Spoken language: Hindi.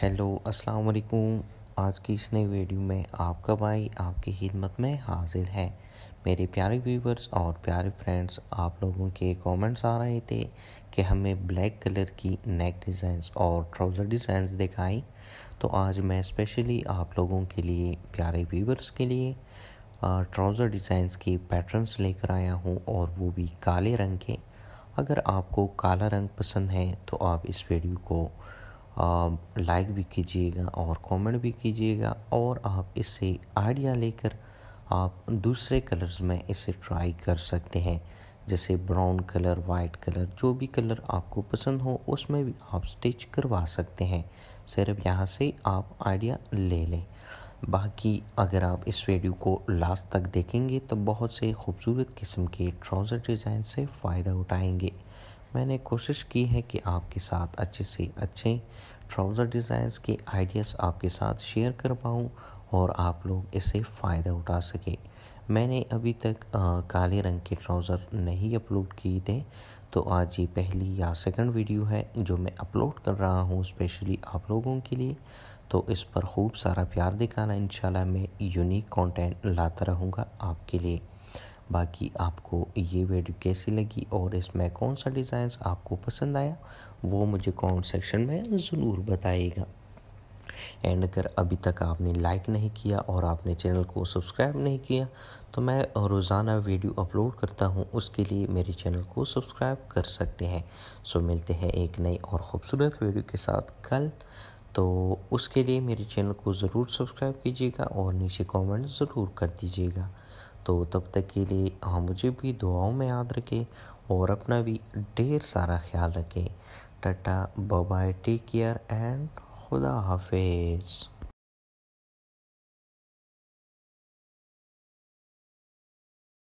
हेलो अस्सलाम वालेकुम आज की इस नई वीडियो में आपका भाई आपकी खिदमत में हाजिर है मेरे प्यारे व्यूवर्स और प्यारे फ्रेंड्स आप लोगों के कमेंट्स आ रहे थे कि हमें ब्लैक कलर की नेक डिज़ाइंस और ट्राउज़र डिज़ाइंस दिखाई तो आज मैं स्पेशली आप लोगों के लिए प्यारे व्यूवर्स के लिए ट्राउज़र डिज़ाइंस के पैटर्न्स लेकर आया हूँ और वो भी काले रंग के अगर आपको काला रंग पसंद है तो आप इस वीडियो को लाइक भी कीजिएगा और कमेंट भी कीजिएगा और आप इससे आइडिया लेकर आप दूसरे कलर्स में इसे ट्राई कर सकते हैं जैसे ब्राउन कलर वाइट कलर जो भी कलर आपको पसंद हो उसमें भी आप स्टिच करवा सकते हैं सिर्फ यहाँ से आप आइडिया ले लें बाकी अगर आप इस वीडियो को लास्ट तक देखेंगे तो बहुत से खूबसूरत किस्म के ट्राउज़र डिज़ाइन से फ़ायदा उठाएंगे मैंने कोशिश की है कि आपके साथ अच्छे से अच्छे ट्राउज़र डिज़ाइंस के आइडियाज़ आपके साथ शेयर कर पाऊँ और आप लोग इसे फ़ायदा उठा सकें मैंने अभी तक आ, काले रंग के ट्राउज़र नहीं अपलोड किए थे तो आज ये पहली या सेकंड वीडियो है जो मैं अपलोड कर रहा हूँ स्पेशली आप लोगों के लिए तो इस पर खूब सारा प्यार दिखाना इंशाल्लाह मैं यूनिक कंटेंट लाता रहूँगा आपके लिए बाकी आपको ये वीडियो कैसी लगी और इसमें कौन सा डिज़ाइन आपको पसंद आया वो मुझे कमेंट सेक्शन में ज़रूर बताइएगा एंड अगर अभी तक आपने लाइक नहीं किया और आपने चैनल को सब्सक्राइब नहीं किया तो मैं रोज़ाना वीडियो अपलोड करता हूँ उसके लिए मेरे चैनल को सब्सक्राइब कर सकते हैं सो मिलते हैं एक नई और ख़ूबसूरत वीडियो के साथ कल तो उसके लिए मेरे चैनल को ज़रूर सब्सक्राइब कीजिएगा और नीचे कमेंट ज़रूर कर दीजिएगा तो तब तक के लिए हाँ मुझे भी दुआओं में याद रखें और अपना भी ढेर सारा ख्याल रखें tata bye take care and खुदा हाफिज़